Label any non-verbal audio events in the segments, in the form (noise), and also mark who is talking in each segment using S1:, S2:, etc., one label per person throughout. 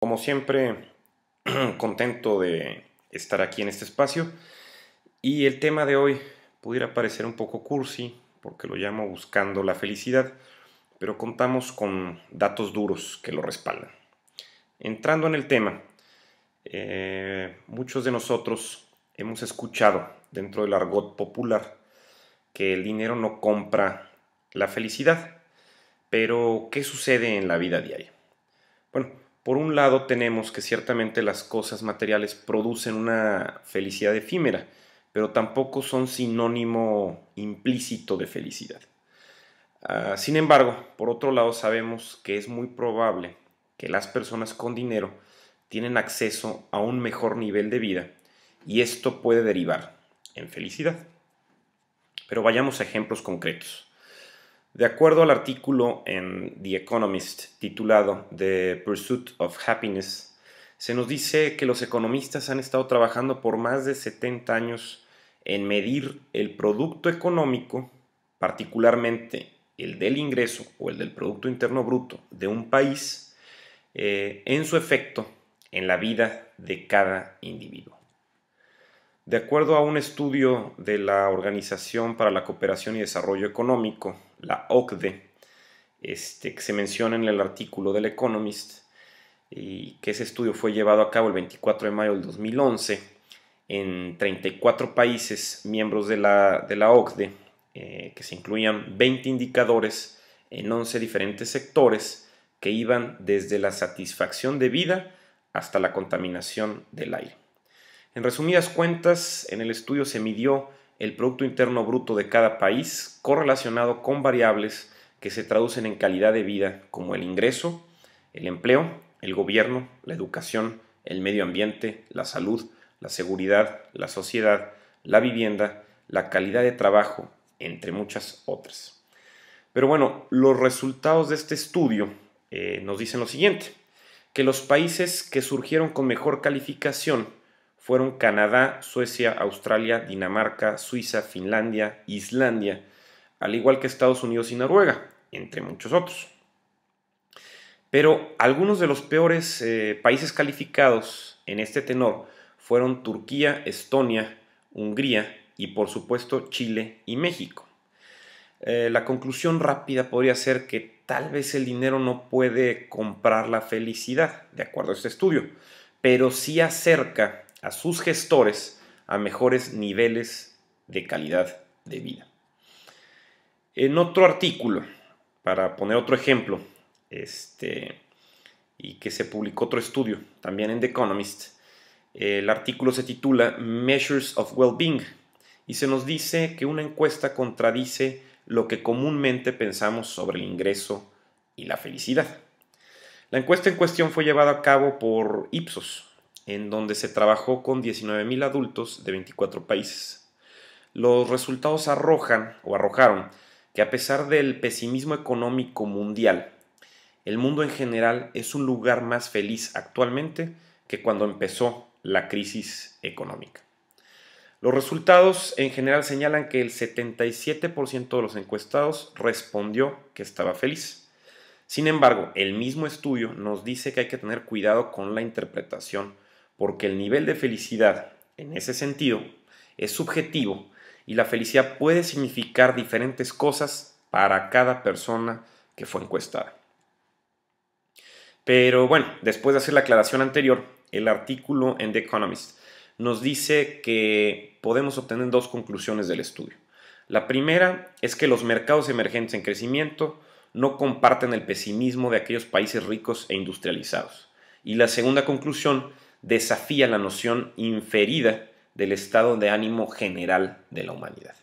S1: Como siempre, (clears throat) contento de estar aquí en este espacio. Y el tema de hoy pudiera parecer un poco cursi, porque lo llamo buscando la felicidad, pero contamos con datos duros que lo respaldan. Entrando en el tema, eh, muchos de nosotros hemos escuchado dentro del argot popular que el dinero no compra la felicidad. Pero, ¿qué sucede en la vida diaria? Bueno, por un lado tenemos que ciertamente las cosas materiales producen una felicidad efímera, pero tampoco son sinónimo implícito de felicidad. Ah, sin embargo, por otro lado sabemos que es muy probable que las personas con dinero tienen acceso a un mejor nivel de vida y esto puede derivar en felicidad. Pero vayamos a ejemplos concretos. De acuerdo al artículo en The Economist titulado The Pursuit of Happiness, se nos dice que los economistas han estado trabajando por más de 70 años en medir el producto económico, particularmente el del ingreso o el del Producto Interno Bruto de un país, eh, en su efecto en la vida de cada individuo. De acuerdo a un estudio de la Organización para la Cooperación y Desarrollo Económico, la OCDE, este, que se menciona en el artículo del Economist, y que ese estudio fue llevado a cabo el 24 de mayo del 2011 en 34 países miembros de la, OCDE, eh, que se incluían 20 indicadores en 11 diferentes sectores que iban desde la satisfacción de vida hasta la contaminación del aire. En resumidas cuentas, en el estudio se midió el Producto Interno Bruto de cada país correlacionado con variables que se traducen en calidad de vida como el ingreso, el empleo, el gobierno, la educación, el medio ambiente, la salud, la seguridad, la sociedad, la vivienda, la calidad de trabajo, entre muchas otras. Pero bueno, los resultados de este estudio eh, nos dicen lo siguiente, que los países que surgieron con mejor calificación fueron Canadá, Suecia, Australia, Dinamarca, Suiza, Finlandia, Islandia, al igual que Estados Unidos y Noruega, entre muchos otros. Pero algunos de los peores eh, países calificados en este tenor fueron Turquía, Estonia, Hungría y por supuesto Chile y México. Eh, la conclusión rápida podría ser que tal vez el dinero no puede comprar la felicidad, de acuerdo a este estudio, pero sí acerca a sus gestores a mejores niveles de calidad de vida. En otro artículo, para poner otro ejemplo, este, y que se publicó otro estudio, también en The Economist, el artículo se titula Measures of Well-Being y se nos dice que una encuesta contradice lo que comúnmente pensamos sobre el ingreso y la felicidad. La encuesta en cuestión fue llevada a cabo por Ipsos, en donde se trabajó con 19.000 adultos de 24 países. Los resultados arrojan o arrojaron que a pesar del pesimismo económico mundial, el mundo en general es un lugar más feliz actualmente que cuando empezó la crisis económica. Los resultados en general señalan que el 77% de los encuestados respondió que estaba feliz. Sin embargo, el mismo estudio nos dice que hay que tener cuidado con la interpretación porque el nivel de felicidad en ese sentido es subjetivo y la felicidad puede significar diferentes cosas para cada persona que fue encuestada. Pero bueno, después de hacer la aclaración anterior, el artículo en The Economist nos dice que podemos obtener dos conclusiones del estudio. La primera es que los mercados emergentes en crecimiento no comparten el pesimismo de aquellos países ricos e industrializados. Y la segunda conclusión desafía la noción inferida del estado de ánimo general de la humanidad.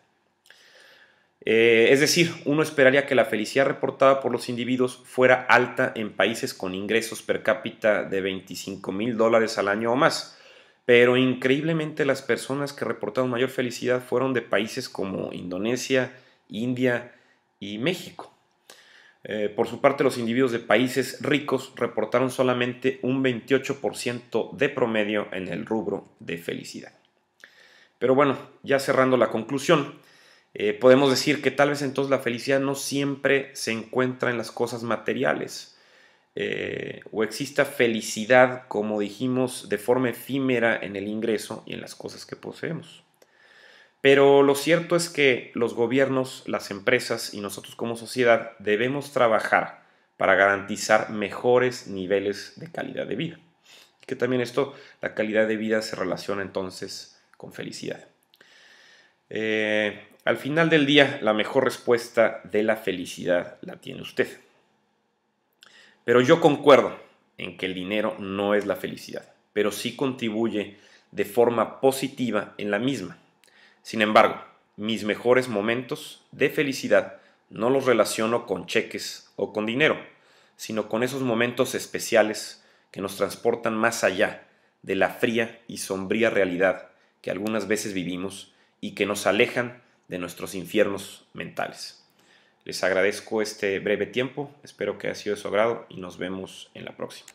S1: Eh, es decir, uno esperaría que la felicidad reportada por los individuos fuera alta en países con ingresos per cápita de 25 mil dólares al año o más, pero increíblemente las personas que reportaron mayor felicidad fueron de países como Indonesia, India y México. Eh, por su parte, los individuos de países ricos reportaron solamente un 28% de promedio en el rubro de felicidad. Pero bueno, ya cerrando la conclusión, eh, podemos decir que tal vez entonces la felicidad no siempre se encuentra en las cosas materiales. Eh, o exista felicidad, como dijimos, de forma efímera en el ingreso y en las cosas que poseemos. Pero lo cierto es que los gobiernos, las empresas y nosotros como sociedad debemos trabajar para garantizar mejores niveles de calidad de vida. Que también esto, la calidad de vida se relaciona entonces con felicidad. Eh, al final del día, la mejor respuesta de la felicidad la tiene usted. Pero yo concuerdo en que el dinero no es la felicidad, pero sí contribuye de forma positiva en la misma. Sin embargo, mis mejores momentos de felicidad no los relaciono con cheques o con dinero, sino con esos momentos especiales que nos transportan más allá de la fría y sombría realidad que algunas veces vivimos y que nos alejan de nuestros infiernos mentales. Les agradezco este breve tiempo, espero que haya sido de su agrado y nos vemos en la próxima.